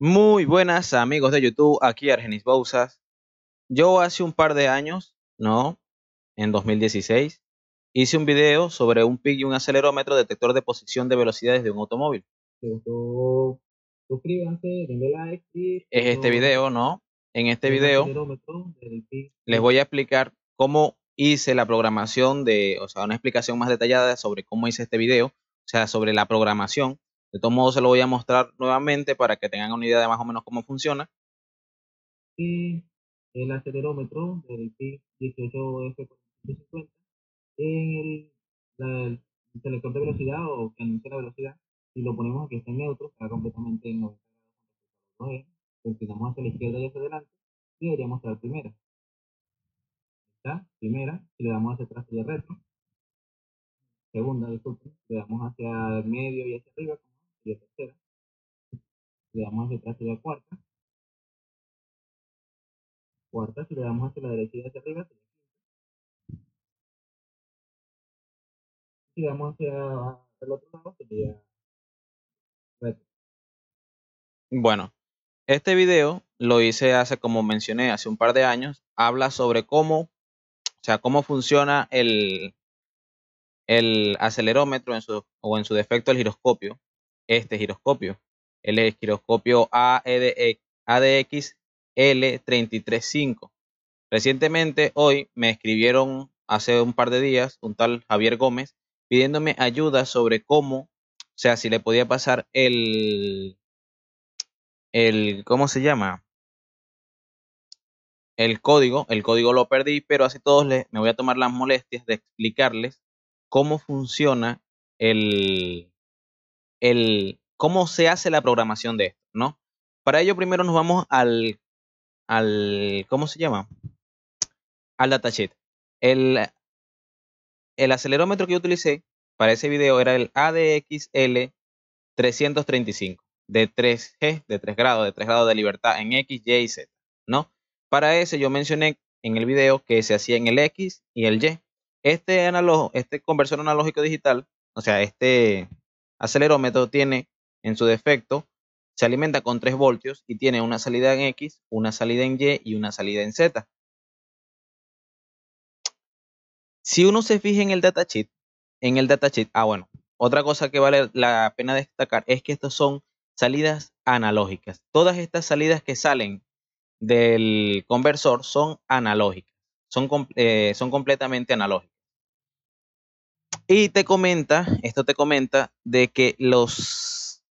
Muy buenas amigos de YouTube, aquí Argenis bousas Yo hace un par de años, ¿no? En 2016, hice un video sobre un PIC y un acelerómetro detector de posición de velocidades de un automóvil. Es este video, ¿no? En este video les voy a explicar cómo hice la programación de, o sea, una explicación más detallada sobre cómo hice este video, o sea, sobre la programación de todos modos, se lo voy a mostrar nuevamente para que tengan una idea de más o menos cómo funciona. Y el acelerómetro del P18F450 en el, selector de velocidad o que anuncia la velocidad Si lo ponemos aquí está en neutro, está completamente en 90 grados. Continuamos hacia la izquierda y hacia adelante y debería mostrar primera. ¿Está? Primera, si le damos hacia atrás y de retro. Segunda, disculpen, le damos hacia el medio y hacia arriba, y Le damos hacia atrás la cuarta. Cuarta, si le damos hacia la derecha y hacia arriba sería quinta. Si le damos hacia el otro lado sería Bueno, este video lo hice hace, como mencioné, hace un par de años. Habla sobre cómo, o sea, cómo funciona el, el acelerómetro en su, o en su defecto el giroscopio este giroscopio. El giroscopio ADXL335. E e, Recientemente, hoy, me escribieron hace un par de días un tal Javier Gómez pidiéndome ayuda sobre cómo, o sea, si le podía pasar el, el, ¿cómo se llama? El código, el código lo perdí, pero así todos les, me voy a tomar las molestias de explicarles cómo funciona el, el cómo se hace la programación de esto, ¿no? Para ello primero nos vamos al, al ¿cómo se llama? Al datasheet. El, el acelerómetro que utilicé para ese video era el ADXL 335 de 3G, de 3 grados, de 3 grados de libertad en X, Y y Z, ¿no? Para ese yo mencioné en el video que se hacía en el X y el Y. Este, analógico, este conversor analógico digital, o sea, este acelerómetro tiene, en su defecto, se alimenta con 3 voltios y tiene una salida en X, una salida en Y y una salida en Z. Si uno se fija en el datasheet, en el datasheet, ah bueno, otra cosa que vale la pena destacar es que estas son salidas analógicas. Todas estas salidas que salen del conversor son analógicas, son, eh, son completamente analógicas. Y te comenta, esto te comenta de que los,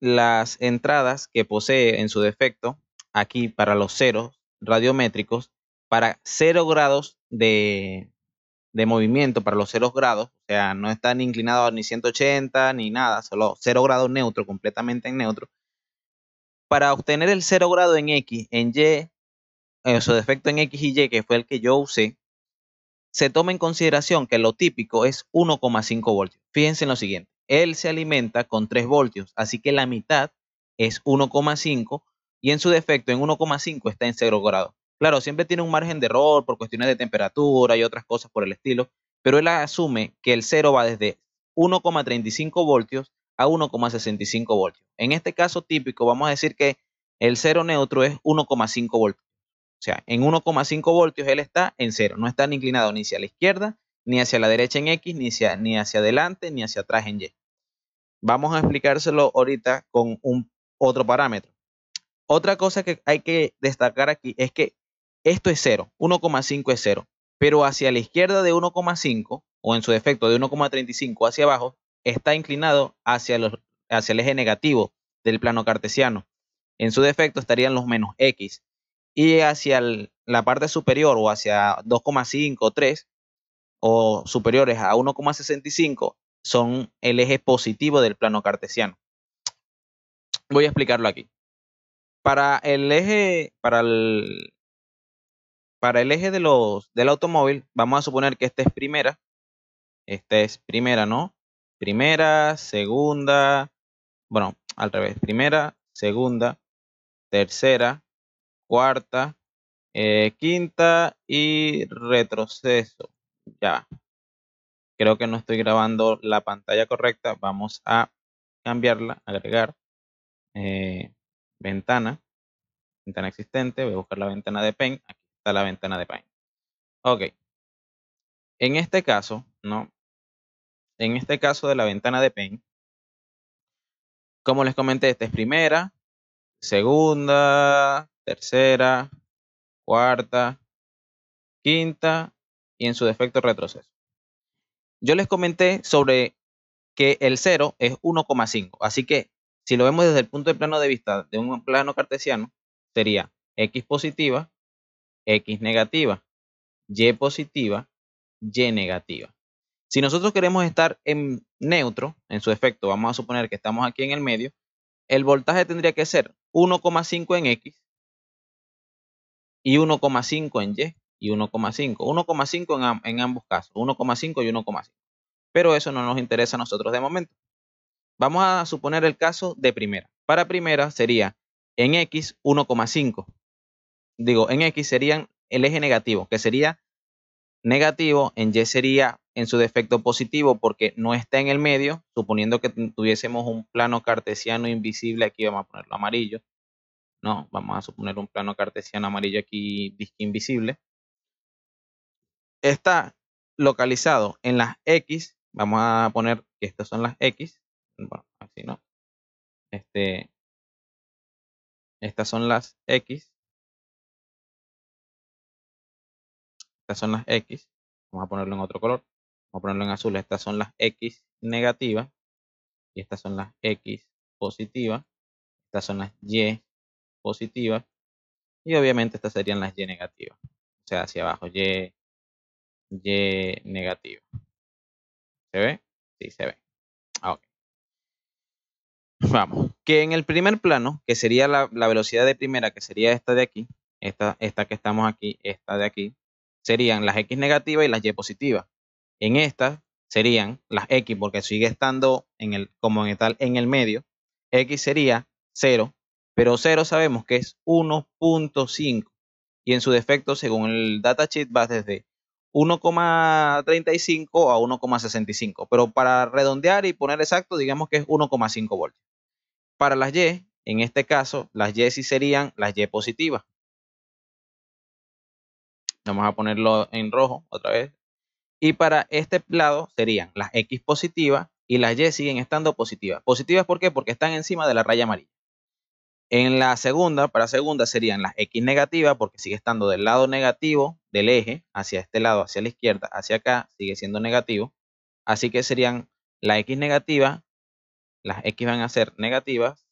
las entradas que posee en su defecto, aquí para los ceros radiométricos, para cero grados de, movimiento, para los ceros grados, o sea, no están inclinados ni 180 ni nada, solo cero grados neutro, completamente en neutro. Para obtener el cero grado en X, en Y, en eh, su defecto en X y Y, que fue el que yo usé, se toma en consideración que lo típico es 1,5 voltios. Fíjense en lo siguiente, él se alimenta con 3 voltios, así que la mitad es 1,5 y en su defecto en 1,5 está en 0 grados. Claro, siempre tiene un margen de error por cuestiones de temperatura y otras cosas por el estilo, pero él asume que el 0 va desde 1,35 voltios a 1,65 voltios. En este caso típico, vamos a decir que el cero neutro es 1,5 voltios. O sea, en 1,5 voltios él está en cero, no está ni inclinado ni hacia la izquierda, ni hacia la derecha en X, ni hacia, ni hacia adelante, ni hacia atrás en Y. Vamos a explicárselo ahorita con un, otro parámetro. Otra cosa que hay que destacar aquí es que esto es cero, 1,5 es cero, pero hacia la izquierda de 1,5 o en su defecto de 1,35 hacia abajo está inclinado hacia, hacia el eje negativo del plano cartesiano. En su defecto estarían los menos x y hacia la parte superior o hacia 2,5, 3 o superiores a 1,65 son el eje positivo del plano cartesiano. Voy a explicarlo aquí. Para el eje, para el, para el eje de los, del automóvil, vamos a suponer que esta es primera. Esta es primera, ¿no? Primera, segunda, bueno, al revés, primera, segunda, tercera, cuarta, eh, quinta y retroceso. Ya. Creo que no estoy grabando la pantalla correcta. Vamos a cambiarla, agregar eh, ventana, ventana existente. Voy a buscar la ventana de pen, Aquí está la ventana de pen, Ok. En este caso, ¿no? En este caso de la ventana de pen, como les comenté, esta es primera, segunda, tercera, cuarta, quinta y en su defecto retroceso. Yo les comenté sobre que el 0 es 1,5, así que si lo vemos desde el punto de plano de vista de un plano cartesiano, sería x positiva, x negativa, y positiva, y negativa. Si nosotros queremos estar en neutro, en su defecto, vamos a suponer que estamos aquí en el medio, el voltaje tendría que ser 1,5 en x y 1,5 en Y y 1,5. 1,5 en, en ambos casos, 1,5 y 1,5. Pero eso no nos interesa a nosotros de momento. Vamos a suponer el caso de primera. Para primera sería en X 1,5. Digo, en X serían el eje negativo, que sería negativo, en Y sería en su defecto positivo porque no está en el medio, suponiendo que tuviésemos un plano cartesiano invisible, aquí vamos a ponerlo amarillo, ¿no? Vamos a suponer un plano cartesiano amarillo aquí invisible. Está localizado en las X, vamos a poner que estas son las X, bueno, así no. Este, estas son las X. Estas son las X. Vamos a ponerlo en otro color. Vamos a ponerlo en azul. Estas son las X negativas. Y estas son las X positivas. Estas son las Y Positiva y obviamente estas serían las y negativas, o sea, hacia abajo, y, y negativa. ¿Se ve? Sí, se ve. Ah, ok. Vamos, que en el primer plano, que sería la, velocidad de primera, que sería esta de aquí, esta, esta que estamos aquí, esta de aquí, serían las X negativas y las Y positivas. En estas serían las X, porque sigue estando en el, como en tal en el medio. X sería 0, pero 0 sabemos que es 1.5 y en su defecto, según el datasheet, va desde 1,35 a 1,65, pero para redondear y poner exacto, digamos que es 1,5 voltios. Para las Y, en este caso, las Y sí serían las Y positivas. Vamos a ponerlo en rojo otra vez. Y para este lado serían las X positivas y las Y siguen estando positivas. Positivas, ¿por qué? Porque están encima de la raya amarilla. En la segunda, para segunda serían las X negativas porque sigue estando del lado negativo del eje, hacia este lado, hacia la izquierda, hacia acá, sigue siendo negativo. Así que serían la X negativa, las X van a ser negativas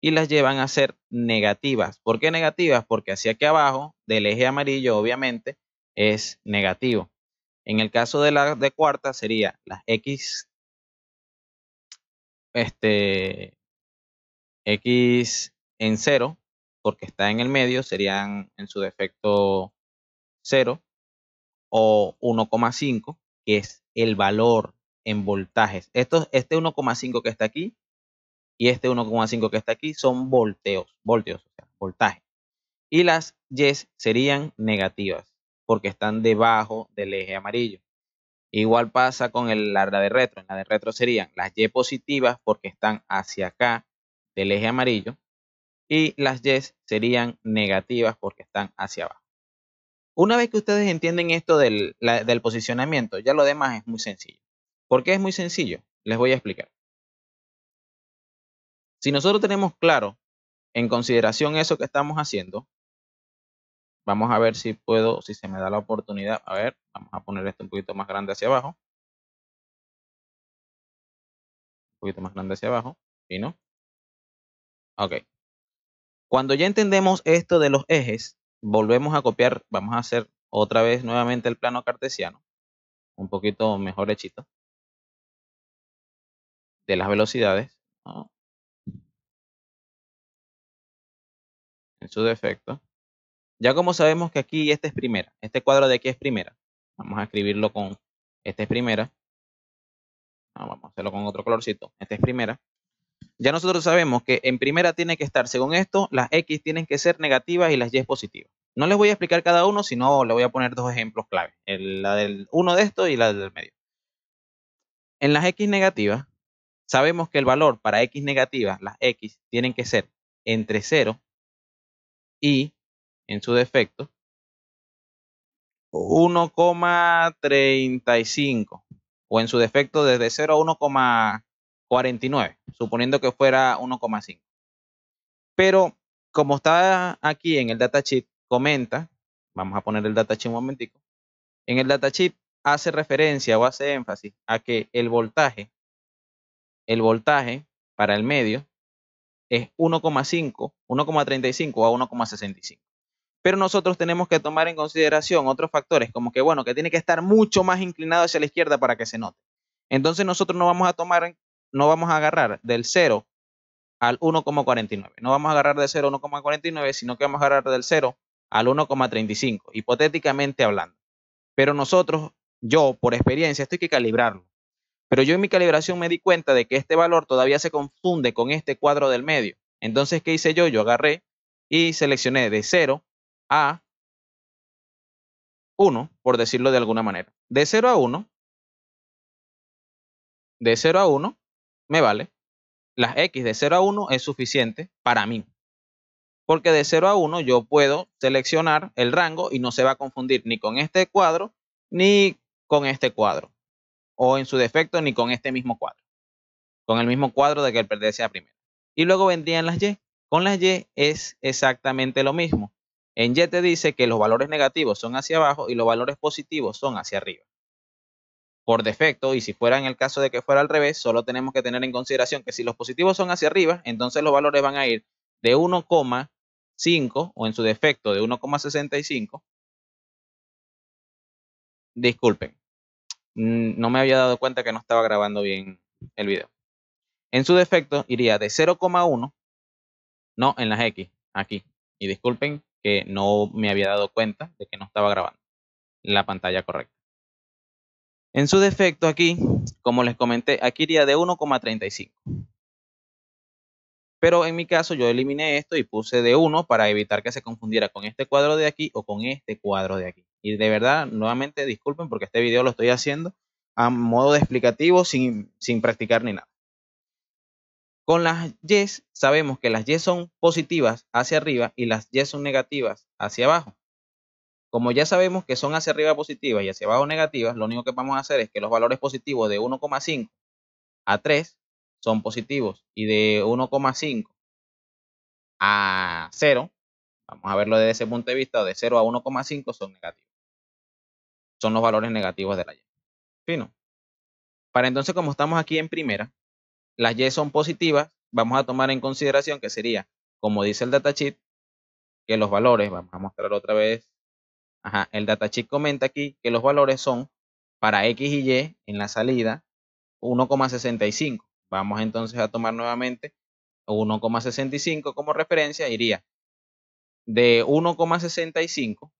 y las llevan a ser negativas. ¿Por qué negativas? Porque hacia aquí abajo del eje amarillo obviamente es negativo. En el caso de la de cuarta sería las X este, X en 0, porque está en el medio, serían en su defecto 0 o 1,5, que es el valor en voltajes. Esto, este 1,5 que está aquí y este 1,5 que está aquí son volteos, volteos, o sea, voltaje. Y las Y serían negativas porque están debajo del eje amarillo. Igual pasa con el, la de retro. En la de retro serían las Y positivas porque están hacia acá el eje amarillo y las yes serían negativas porque están hacia abajo. Una vez que ustedes entienden esto del, posicionamiento, ya lo demás es muy sencillo. ¿Por qué es muy sencillo? Les voy a explicar. Si nosotros tenemos claro en consideración eso que estamos haciendo, vamos a ver si puedo, si se me da la oportunidad. A ver, vamos a poner esto un poquito más grande hacia abajo. Un poquito más grande hacia abajo. ¿Y no? Ok. Cuando ya entendemos esto de los ejes, volvemos a copiar, vamos a hacer otra vez nuevamente el plano cartesiano, un poquito mejor hechito, de las velocidades, en su defecto. Ya como sabemos que aquí esta es primera, este cuadro de aquí es primera, vamos a escribirlo con, esta es primera, vamos a hacerlo con otro colorcito, esta es primera, ya nosotros sabemos que en primera tiene que estar, según esto, las X tienen que ser negativas y las Y positivas. No les voy a explicar cada uno, sino le voy a poner dos ejemplos clave. la del uno de estos y la del medio. En las X negativas, sabemos que el valor para X negativas, las X, tienen que ser entre 0 y, en su defecto, 1,35 o en su defecto desde 0 a 1, 49, suponiendo que fuera 1,5. Pero como está aquí en el datasheet, comenta, vamos a poner el datasheet un momentico, en el datasheet hace referencia o hace énfasis a que el voltaje, el voltaje para el medio es 1,5, 1,35 a 1,65. Pero nosotros tenemos que tomar en consideración otros factores, como que, bueno, que tiene que estar mucho más inclinado hacia la izquierda para que se note. Entonces nosotros no vamos a tomar en no vamos a agarrar del 0 al 1,49. No vamos a agarrar del 0 al 1,49, sino que vamos a agarrar del 0 al 1,35, hipotéticamente hablando. Pero nosotros, yo por experiencia, esto hay que calibrarlo. Pero yo en mi calibración me di cuenta de que este valor todavía se confunde con este cuadro del medio. Entonces, ¿qué hice yo? Yo agarré y seleccioné de 0 a 1, por decirlo de alguna manera. De 0 a 1, de 0 a 1, me vale, las X de 0 a 1 es suficiente para mí. Porque de 0 a 1 yo puedo seleccionar el rango y no se va a confundir ni con este cuadro ni con este cuadro. O en su defecto ni con este mismo cuadro. Con el mismo cuadro de que pertenece a primero. Y luego vendrían las Y. Con las Y es exactamente lo mismo. En Y te dice que los valores negativos son hacia abajo y los valores positivos son hacia arriba por defecto y si fuera en el caso de que fuera al revés, solo tenemos que tener en consideración que si los positivos son hacia arriba, entonces los valores van a ir de 1,5 o en su defecto de 1,65. Disculpen, mm, no me había dado cuenta que no estaba grabando bien el video. En su defecto iría de 0,1, no en las X, aquí. Y disculpen que no me había dado cuenta de que no estaba grabando la pantalla correcta. En su defecto aquí, como les comenté, aquí iría de 1,35. Pero en mi caso yo eliminé esto y puse de 1 para evitar que se confundiera con este cuadro de aquí o con este cuadro de aquí. Y de verdad, nuevamente disculpen porque este video lo estoy haciendo a modo de explicativo sin, sin practicar ni nada. Con las yes sabemos que las yes son positivas hacia arriba y las yes son negativas hacia abajo. Como ya sabemos que son hacia arriba positivas y hacia abajo negativas, lo único que vamos a hacer es que los valores positivos de 1,5 a 3 son positivos y de 1,5 a 0, vamos a verlo desde ese punto de vista, de 0 a 1,5 son negativos. Son los valores negativos de la Y. Fino. Para entonces, como estamos aquí en primera, las Y son positivas, vamos a tomar en consideración que sería, como dice el data datasheet, que los valores, vamos a mostrar otra vez Ajá, el datasheet comenta aquí que los valores son para X y Y en la salida 1,65. Vamos entonces a tomar nuevamente 1,65 como referencia, iría de 1,65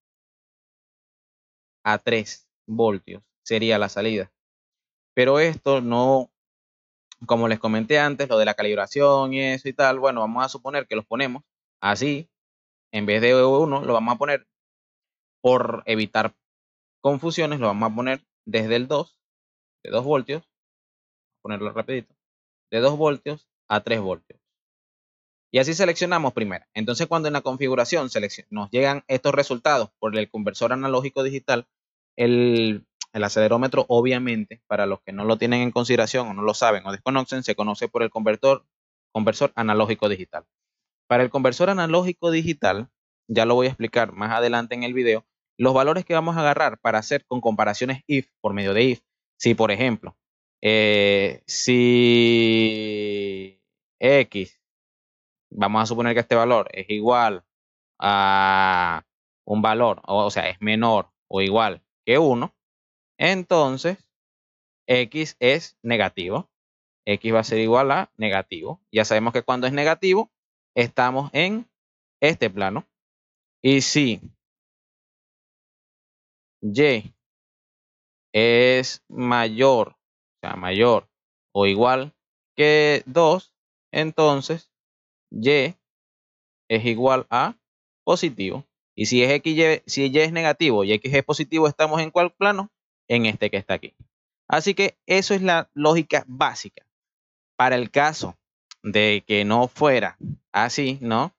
a 3 voltios sería la salida. Pero esto no, como les comenté antes, lo de la calibración y eso y tal, bueno, vamos a suponer que los ponemos así, en vez de 1 lo vamos a poner por evitar confusiones, lo vamos a poner desde el 2, de 2 voltios, ponerlo rapidito, de 2 voltios a 3 voltios. Y así seleccionamos primero. Entonces cuando en la configuración nos llegan estos resultados por el conversor analógico digital, el, el, acelerómetro obviamente, para los que no lo tienen en consideración o no lo saben o desconocen, se conoce por el convertor, conversor analógico digital. Para el conversor analógico digital, ya lo voy a explicar más adelante en el video, los valores que vamos a agarrar para hacer con comparaciones if, por medio de if, si por ejemplo, eh, si x, vamos a suponer que este valor es igual a un valor, o, sea, es menor o igual que 1, entonces x es negativo. x va a ser igual a negativo. Ya sabemos que cuando es negativo, estamos en este plano. Y si y es mayor, o sea, mayor o igual que 2, entonces y es igual a positivo. Y si, es si y es negativo y x es positivo, ¿estamos en cuál plano? En este que está aquí. Así que eso es la lógica básica. Para el caso de que no fuera así, ¿no?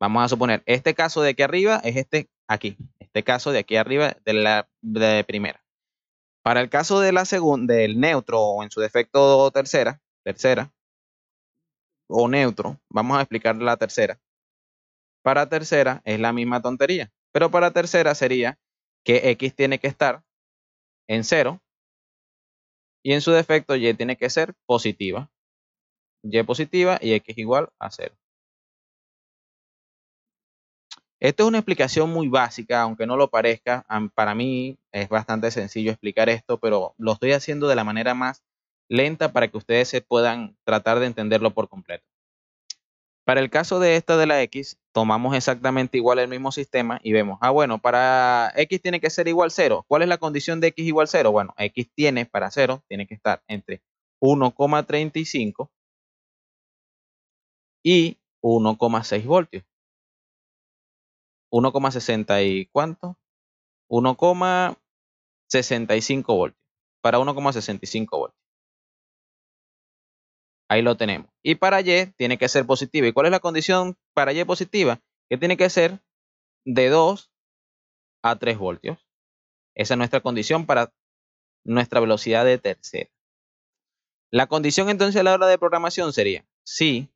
Vamos a suponer, este caso de aquí arriba es este aquí. Este caso de aquí arriba de la primera. Para el caso de la segunda, del neutro o en su defecto tercera, tercera o neutro, vamos a explicar la tercera. Para tercera es la misma tontería, pero para tercera sería que x tiene que estar en cero y en su defecto y tiene que ser positiva. y positiva y x igual a cero. Esta es una explicación muy básica, aunque no lo parezca. Para mí es bastante sencillo explicar esto, pero lo estoy haciendo de la manera más lenta para que ustedes se puedan tratar de entenderlo por completo. Para el caso de esta de la X, tomamos exactamente igual el mismo sistema y vemos, ah, bueno, para X tiene que ser igual 0. ¿Cuál es la condición de X igual 0? Bueno, X tiene para 0, tiene que estar entre 1,35 y 1,6 voltios. 1,60 y cuánto? 1,65 voltios. Para 1,65 voltios. Ahí lo tenemos. Y para Y tiene que ser positiva. ¿Y cuál es la condición para Y positiva? Que tiene que ser de 2 a 3 voltios. Esa es nuestra condición para nuestra velocidad de tercera. La condición entonces a la hora de programación sería si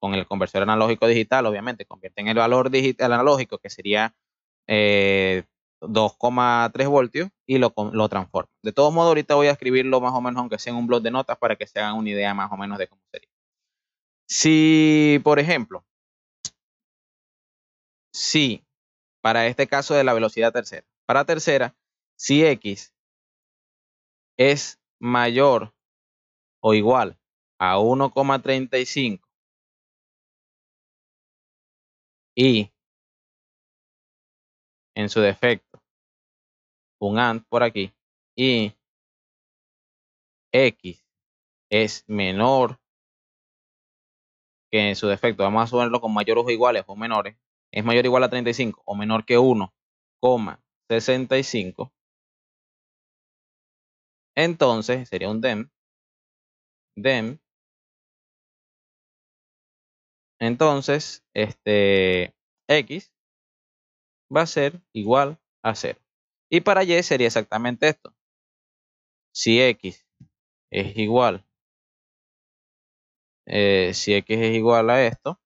con el conversor analógico digital, obviamente convierten el valor digital analógico, que sería 2,3 eh, voltios, y lo, lo transforman. De todos modos, ahorita voy a escribirlo más o menos, aunque sea en un blog de notas, para que se hagan una idea más o menos de cómo sería. Si, por ejemplo, si para este caso de la velocidad tercera, para tercera, si x es mayor o igual a 1,35 y en su defecto un AND por aquí y X es menor que en su defecto, vamos a sumarlo con mayores o iguales o menores, es mayor o igual a 35 o menor que 1,65. entonces sería un DEM, DEM entonces, este x va a ser igual a 0. Y para y sería exactamente esto. Si x es igual, eh, si x es igual a esto,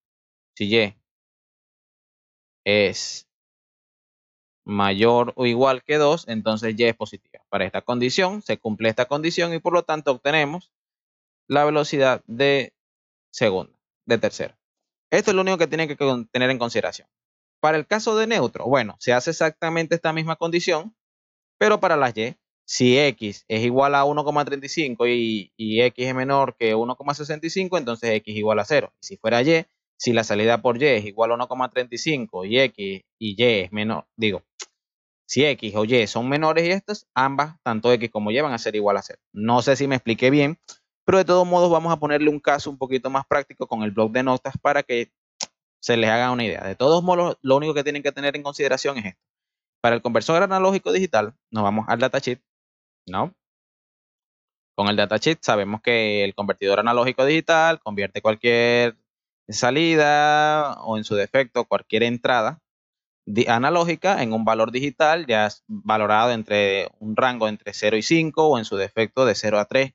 si y es mayor o igual que 2, entonces y es positiva. Para esta condición se cumple esta condición y por lo tanto obtenemos la velocidad de segunda, de tercera. Esto es lo único que tienen que tener en consideración. Para el caso de neutro, bueno, se hace exactamente esta misma condición, pero para las Y, si X es igual a 1,35 y, y, X es menor que 1,65, entonces X igual a 0. si fuera Y, si la salida por Y es igual a 1,35 y X y Y es menor, digo, si X o Y son menores y estas, ambas, tanto X como Y van a ser igual a 0. No sé si me expliqué bien, pero de todos modos vamos a ponerle un caso un poquito más práctico con el blog de notas para que se les haga una idea. De todos modos, lo único que tienen que tener en consideración es esto. Para el conversor analógico digital, nos vamos al datasheet, ¿no? Con el datasheet sabemos que el convertidor analógico digital convierte cualquier salida o en su defecto cualquier entrada analógica en un valor digital ya valorado entre un rango entre 0 y 5 o en su defecto de 0 a 3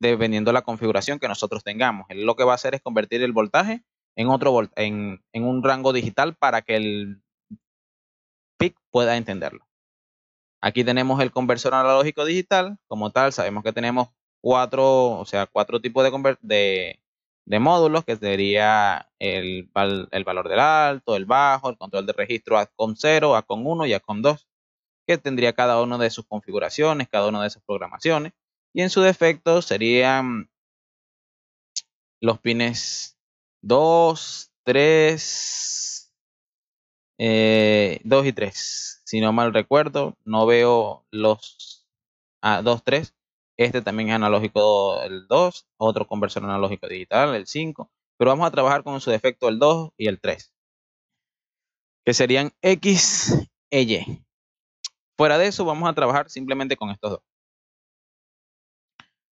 dependiendo de la configuración que nosotros tengamos. lo que va a hacer es convertir el voltaje en, otro en, un rango digital para que el PIC pueda entenderlo. Aquí tenemos el conversor analógico digital. Como tal, sabemos que tenemos cuatro, o sea, cuatro tipos de, de, de módulos, que sería el, valor del alto, el bajo, el control de registro cero, 0, con 1 y con 2, que tendría cada uno de sus configuraciones, cada una de sus programaciones. Y en su defecto serían los pines 2, 3, 2 y 3. Si no mal recuerdo, no veo los 2, ah, 3. Este también es analógico el 2, otro conversor analógico digital, el 5. Pero vamos a trabajar con su defecto el 2 y el 3, que serían X e Y. Fuera de eso, vamos a trabajar simplemente con estos dos.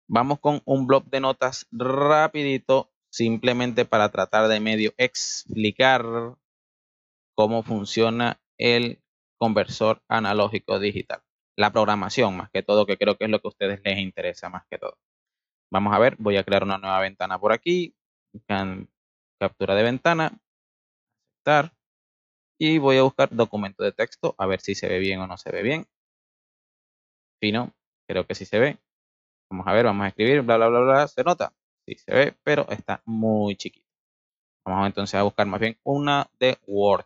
Vamos con un blog de notas rapidito, simplemente para tratar de medio explicar cómo funciona el conversor analógico digital. La programación más que todo, que creo que es lo que a ustedes les interesa más que todo. Vamos a ver, voy a crear una nueva ventana por aquí. captura de ventana. Aceptar. Y voy a buscar documento de texto, a ver si se ve bien o no se ve bien. Fino, creo que sí se ve. Vamos a ver, vamos a escribir, bla, bla, bla, bla. ¿Se nota? Sí, se ve, pero está muy chiquito. Vamos entonces a buscar más bien una de Word.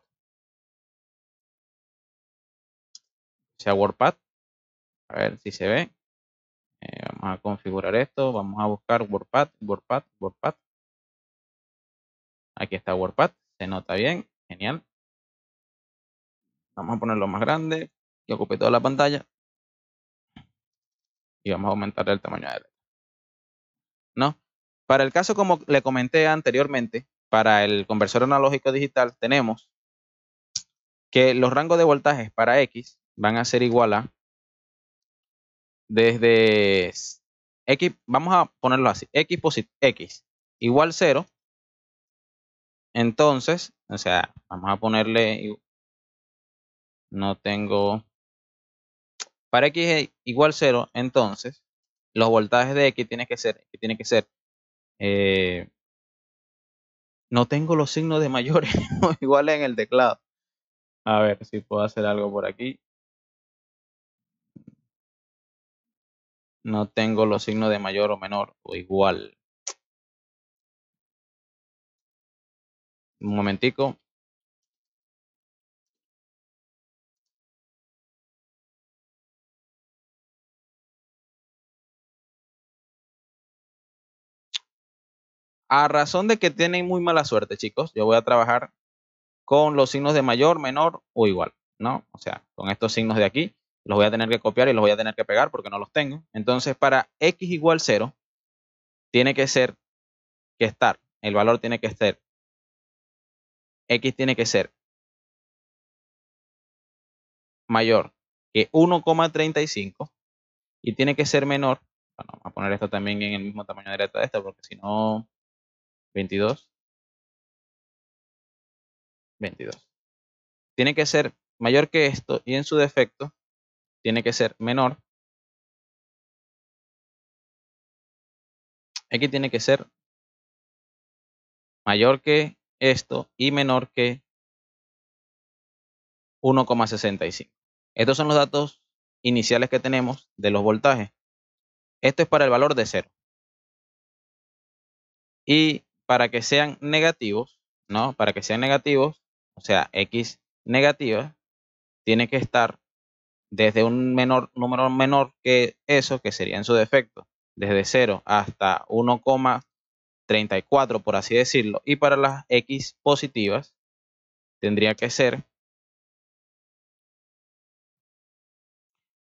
Sea WordPad. A ver si se ve. Eh, vamos a configurar esto. Vamos a buscar WordPad, WordPad, WordPad. Aquí está WordPad. Se nota bien. Genial. Vamos a ponerlo más grande. Que ocupe toda la pantalla y vamos a aumentar el tamaño de ¿No? Para el caso, como le comenté anteriormente, para el conversor analógico digital tenemos que los rangos de voltajes para X van a ser igual a desde X, vamos a ponerlo así, X, X igual 0. Entonces, o sea, vamos a ponerle, no tengo para X es igual 0, entonces los voltajes de X tienen que ser, que ser eh, no tengo los signos de mayores iguales en el teclado. A ver si puedo hacer algo por aquí. No tengo los signos de mayor o menor o igual. Un momentico. A razón de que tienen muy mala suerte, chicos, yo voy a trabajar con los signos de mayor, menor o igual, ¿no? O sea, con estos signos de aquí, los voy a tener que copiar y los voy a tener que pegar porque no los tengo. Entonces, para x igual 0, tiene que ser que estar, el valor tiene que ser, x tiene que ser mayor que 1,35 y tiene que ser menor. Bueno, vamos a poner esto también en el mismo tamaño de letra de esta porque si no 22. 22. Tiene que ser mayor que esto y en su defecto tiene que ser menor. Aquí tiene que ser mayor que esto y menor que 1,65. Estos son los datos iniciales que tenemos de los voltajes. Esto es para el valor de cero. Y para que sean negativos, ¿no? Para que sean negativos, o sea, x negativa, tiene que estar desde un menor número menor que eso, que sería en su defecto, desde 0 hasta 1,34, por así decirlo. Y para las x positivas, tendría que ser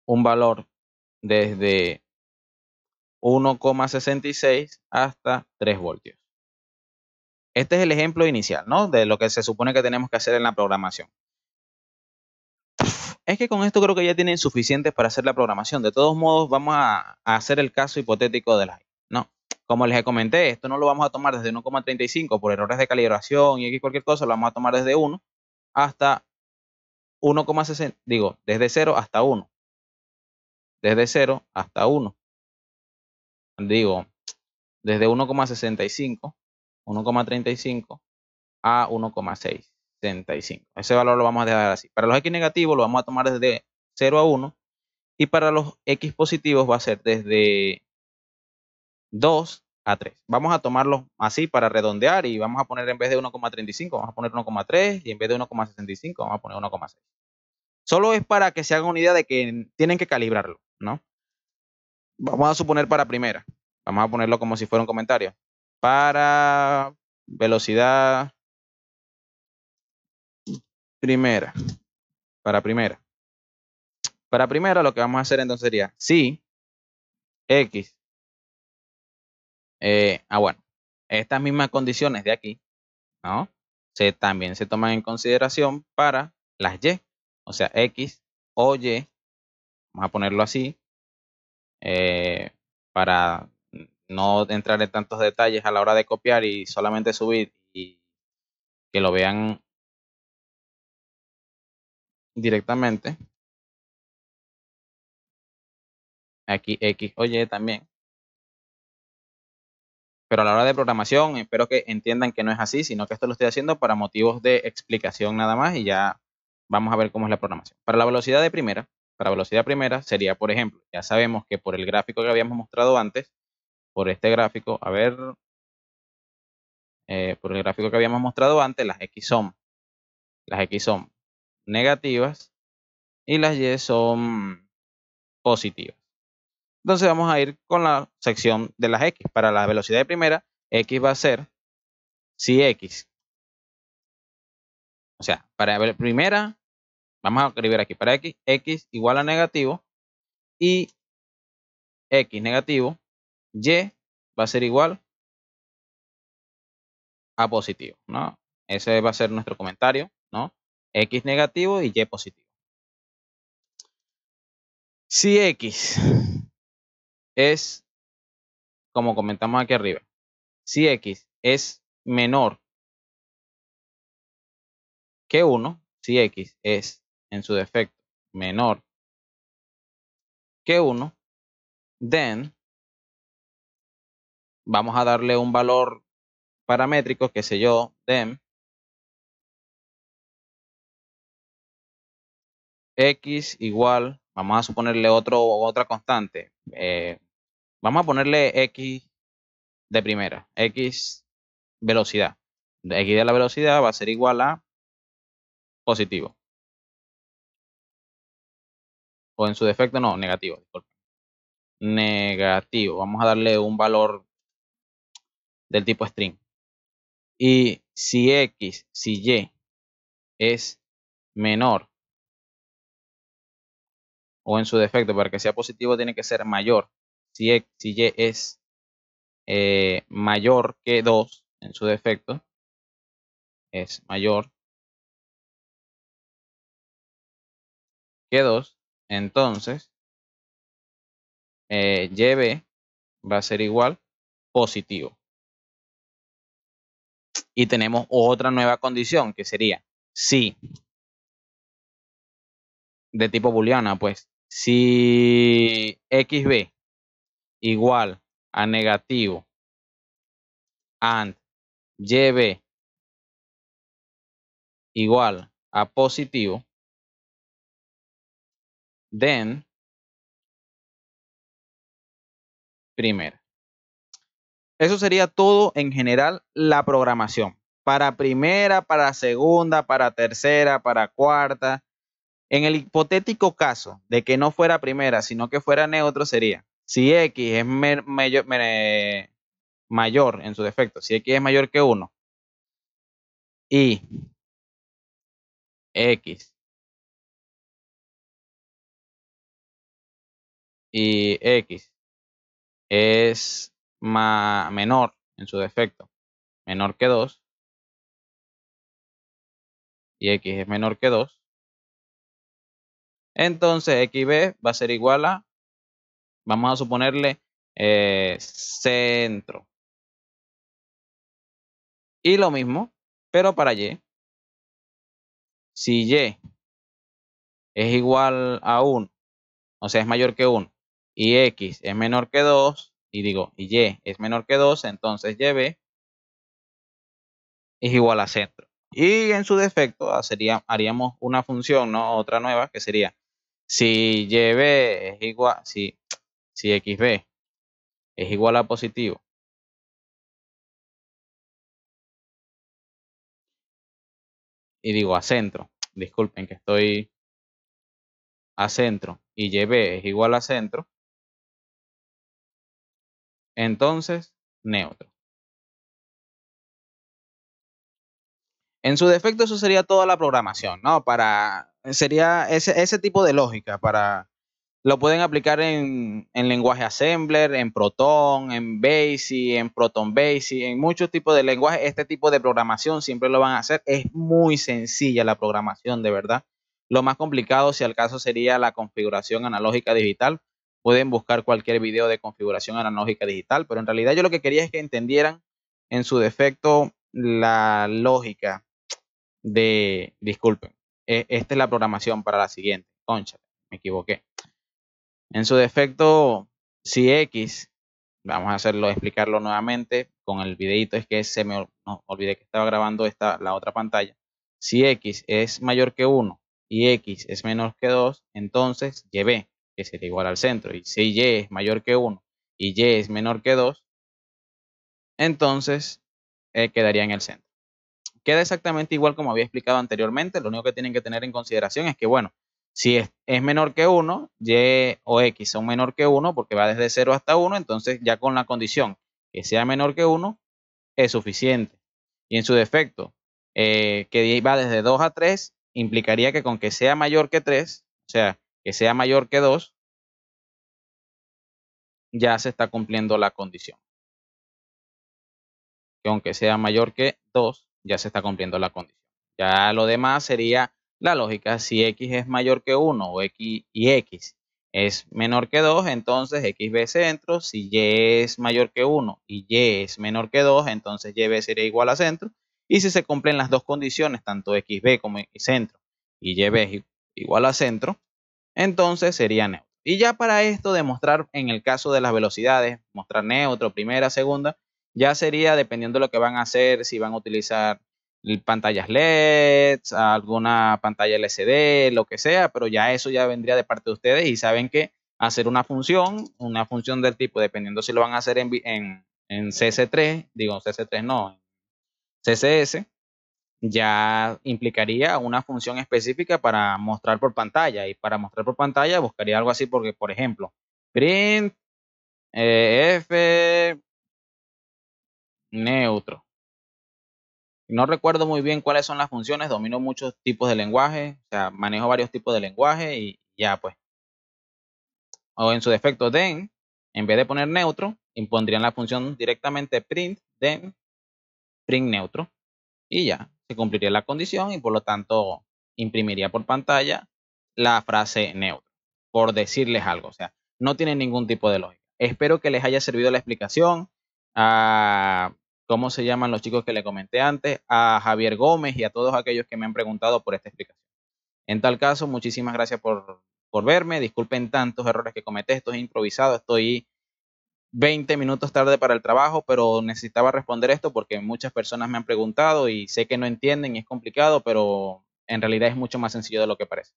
un valor desde 1,66 hasta 3 voltios. Este es el ejemplo inicial, ¿no? De lo que se supone que tenemos que hacer en la programación. Es que con esto creo que ya tienen suficientes para hacer la programación. De todos modos, vamos a, hacer el caso hipotético de la ¿no? Como les comenté, esto no lo vamos a tomar desde 1,35 por errores de calibración y X cualquier cosa, lo vamos a tomar desde 1 hasta 1,60, digo, desde 0 hasta 1. Desde 0 hasta 1. Digo, desde 1,65 1,35 a 1,65. Ese valor lo vamos a dejar así. Para los X negativos lo vamos a tomar desde 0 a 1 y para los X positivos va a ser desde 2 a 3. Vamos a tomarlo así para redondear y vamos a poner en vez de 1,35, vamos a poner 1,3 y en vez de 1,65 vamos a poner 1,6. Solo es para que se hagan una idea de que tienen que calibrarlo, ¿no? Vamos a suponer para primera. Vamos a ponerlo como si fuera un comentario para velocidad primera. Para primera. Para primera lo que vamos a hacer entonces sería si x. Eh, ah, bueno. Estas mismas condiciones de aquí, ¿no? Se, también se toman en consideración para las y. O sea, x o y. Vamos a ponerlo así. Eh, para no entrar en tantos detalles a la hora de copiar y solamente subir y que lo vean directamente. Aquí X, oye, también. Pero a la hora de programación, espero que entiendan que no es así, sino que esto lo estoy haciendo para motivos de explicación nada más y ya vamos a ver cómo es la programación. Para la velocidad de primera, para velocidad primera sería, por ejemplo, ya sabemos que por el gráfico que habíamos mostrado antes, por este gráfico, a ver, eh, por el gráfico que habíamos mostrado antes, las X son, las X son negativas y las Y son positivas. Entonces vamos a ir con la sección de las X. Para la velocidad de primera, X va a ser si X. O sea, para la primera, vamos a escribir aquí, para X, X igual a negativo y X negativo y va a ser igual a positivo, ¿no? Ese va a ser nuestro comentario, ¿no? X negativo y Y positivo. Si X es, como comentamos aquí arriba, si X es menor que 1, si X es en su defecto menor que 1, then vamos a darle un valor paramétrico, que sé yo, dem x igual, vamos a suponerle otro, otra constante. Eh, vamos a ponerle x de primera, x velocidad. X de la velocidad va a ser igual a positivo. O en su defecto, no, negativo. Negativo. Vamos a darle un valor del tipo string. Y si X, si Y es menor o en su defecto, para que sea positivo, tiene que ser mayor. Si X, si Y es eh, mayor que 2 en su defecto, es mayor que 2, entonces eh, YB va a ser igual positivo. Y tenemos otra nueva condición que sería si de tipo booleana, pues si xb igual a negativo and yb igual a positivo, then primera. Eso sería todo en general la programación. Para primera, para segunda, para tercera, para cuarta. En el hipotético caso de que no fuera primera, sino que fuera neutro, sería si x es mayor en su defecto, si x es mayor que 1 y x y x es menor, en su defecto, menor que 2, y x es menor que 2, entonces xb va a ser igual a, vamos a suponerle, eh, centro. Y lo mismo, pero para y. Si y es igual a 1, o sea, es mayor que 1, y x es menor que 2, y digo, y y es menor que 2, entonces yb es igual a centro. Y en su defecto ah, haríamos una función, ¿no? Otra nueva que sería si yb es igual, si, si xb es igual a positivo. Y digo a centro, disculpen que estoy a centro y yb es igual a centro entonces neutro. En su defecto, eso sería toda la programación, ¿no? Para, sería ese, tipo de lógica para... Lo pueden aplicar en, lenguaje assembler, en Proton, en BASIC, en Proton BASIC, en muchos tipos de lenguajes. Este tipo de programación siempre lo van a hacer. Es muy sencilla la programación, de verdad. Lo más complicado, si al caso, sería la configuración analógica digital, pueden buscar cualquier video de configuración analógica digital, pero en realidad yo lo que quería es que entendieran en su defecto la lógica de, disculpen, e, esta es la programación para la siguiente, concha, me equivoqué. En su defecto, si X, vamos a hacerlo, explicarlo nuevamente con el videito, es que se me olvidé que estaba grabando esta, la otra pantalla. Si X es mayor que 1 y X es menor que 2, entonces llevé que sería igual al centro, y si y es mayor que 1 y y es menor que 2, entonces eh, quedaría en el centro. Queda exactamente igual como había explicado anteriormente, lo único que tienen que tener en consideración es que, bueno, si es, menor que 1, y o x son menor que 1, porque va desde 0 hasta 1, entonces ya con la condición que sea menor que 1, es suficiente. Y en su defecto, eh, que va desde 2 a 3, implicaría que con que sea mayor que 3, o sea, que sea mayor que 2, ya se está cumpliendo la condición. Que aunque sea mayor que 2, ya se está cumpliendo la condición. Ya lo demás sería la lógica. Si x es mayor que 1 o x y x es menor que 2, entonces x es centro. Si y es mayor que 1 y y es menor que 2, entonces y sería igual a centro. Y si se cumplen las dos condiciones, tanto xb como y e centro y yb es igual a centro, entonces sería neutro. Y ya para esto demostrar en el caso de las velocidades, mostrar neutro, primera, segunda, ya sería dependiendo de lo que van a hacer, si van a utilizar pantallas LED, alguna pantalla LCD, lo que sea, pero ya eso ya vendría de parte de ustedes y saben que hacer una función, una función del tipo, dependiendo si lo van a hacer en, en, en CC3, digo CC3 no, CSS, ya implicaría una función específica para mostrar por pantalla. Y para mostrar por pantalla buscaría algo así porque, por ejemplo, print eh, f neutro. No recuerdo muy bien cuáles son las funciones, domino muchos tipos de lenguaje, o sea, manejo varios tipos de lenguaje y ya pues. O en su defecto den, en vez de poner neutro, impondrían la función directamente print den, print neutro. Y ya, se cumpliría la condición y por lo tanto imprimiría por pantalla la frase neutra por decirles algo. O sea, no tiene ningún tipo de lógica. Espero que les haya servido la explicación a, ¿cómo se llaman los chicos que le comenté antes? A Javier Gómez y a todos aquellos que me han preguntado por esta explicación. En tal caso, muchísimas gracias por, por verme. Disculpen tantos errores que cometé. Esto es improvisado. Estoy 20 minutos tarde para el trabajo, pero necesitaba responder esto porque muchas personas me han preguntado y sé que no entienden y es complicado, pero en realidad es mucho más sencillo de lo que parece.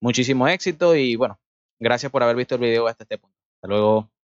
Muchísimo éxito y bueno, gracias por haber visto el video hasta este punto. Hasta luego.